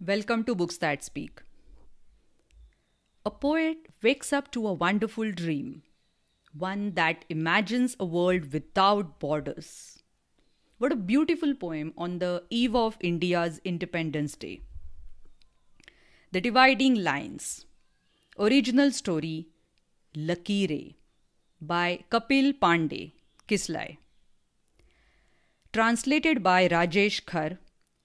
Welcome to Books That Speak. A poet wakes up to a wonderful dream, one that imagines a world without borders. What a beautiful poem on the eve of India's Independence Day. The Dividing Lines, original story Lakire by Kapil Pandey, Kislai. Translated by Rajesh Khar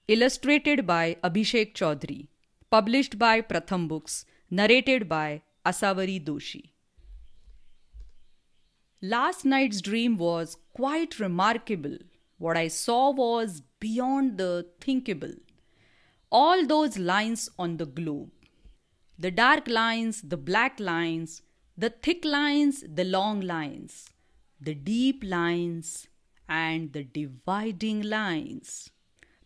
Illustrated by Abhishek Chaudhary. Published by Pratham Books. Narrated by Asavari Doshi. Last night's dream was quite remarkable. What I saw was beyond the thinkable. All those lines on the globe the dark lines, the black lines, the thick lines, the long lines, the deep lines, and the dividing lines.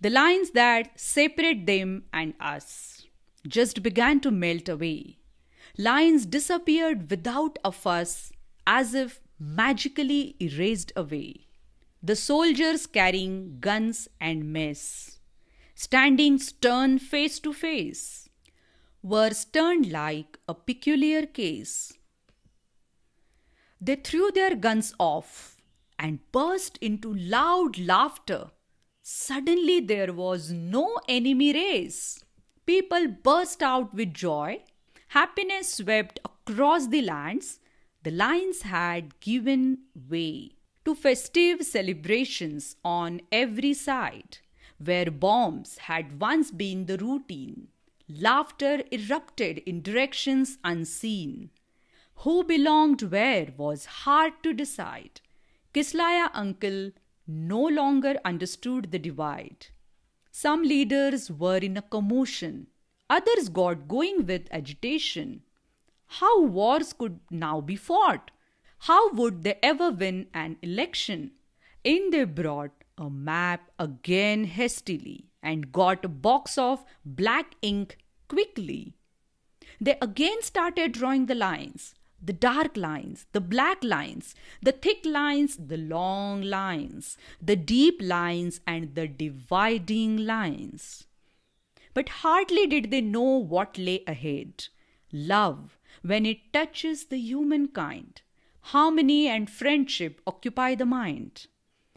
The lines that separate them and us just began to melt away. Lines disappeared without a fuss, as if magically erased away. The soldiers carrying guns and mess, standing stern face to face, were stern like a peculiar case. They threw their guns off and burst into loud laughter Suddenly there was no enemy race. People burst out with joy. Happiness swept across the lands. The lines had given way to festive celebrations on every side, where bombs had once been the routine. Laughter erupted in directions unseen. Who belonged where was hard to decide. Kislaya uncle no longer understood the divide. Some leaders were in a commotion, others got going with agitation. How wars could now be fought? How would they ever win an election? In they brought a map again hastily and got a box of black ink quickly. They again started drawing the lines the dark lines, the black lines, the thick lines, the long lines, the deep lines, and the dividing lines. But hardly did they know what lay ahead. Love, when it touches the humankind, harmony and friendship occupy the mind.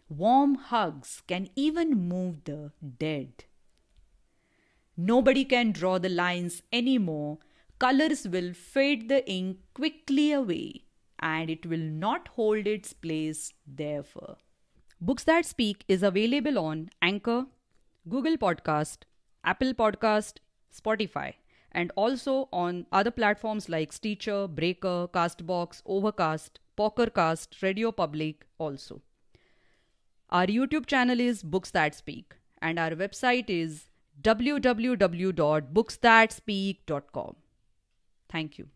Warm hugs can even move the dead. Nobody can draw the lines anymore colors will fade the ink quickly away and it will not hold its place therefore. Books That Speak is available on Anchor, Google Podcast, Apple Podcast, Spotify, and also on other platforms like Stitcher, Breaker, Castbox, Overcast, Pokercast, Radio Public also. Our YouTube channel is Books That Speak and our website is www.booksthatspeak.com. Thank you.